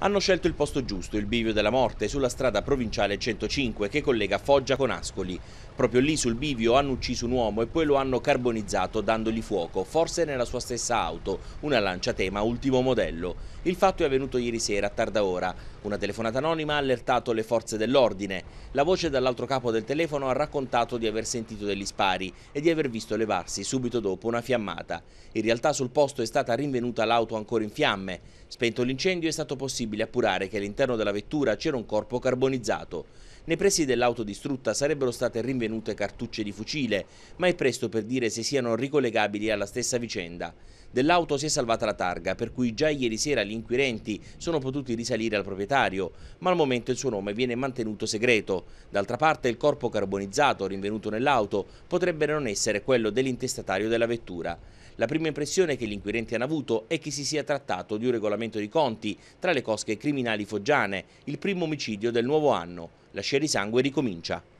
hanno scelto il posto giusto, il bivio della morte, sulla strada provinciale 105 che collega Foggia con Ascoli. Proprio lì sul bivio hanno ucciso un uomo e poi lo hanno carbonizzato dandogli fuoco, forse nella sua stessa auto, una lanciatema ultimo modello. Il fatto è avvenuto ieri sera a tarda ora. Una telefonata anonima ha allertato le forze dell'ordine. La voce dall'altro capo del telefono ha raccontato di aver sentito degli spari e di aver visto levarsi subito dopo una fiammata. In realtà sul posto è stata rinvenuta l'auto ancora in fiamme. Spento l'incendio è stato possibile possibile appurare che all'interno della vettura c'era un corpo carbonizzato. Nei pressi dell'auto distrutta sarebbero state rinvenute cartucce di fucile, ma è presto per dire se siano ricollegabili alla stessa vicenda. Dell'auto si è salvata la targa, per cui già ieri sera gli inquirenti sono potuti risalire al proprietario, ma al momento il suo nome viene mantenuto segreto. D'altra parte il corpo carbonizzato rinvenuto nell'auto potrebbe non essere quello dell'intestatario della vettura. La prima impressione che gli inquirenti hanno avuto è che si sia trattato di un regolamento di conti tra le cosche criminali foggiane, il primo omicidio del nuovo anno la scia di sangue ricomincia.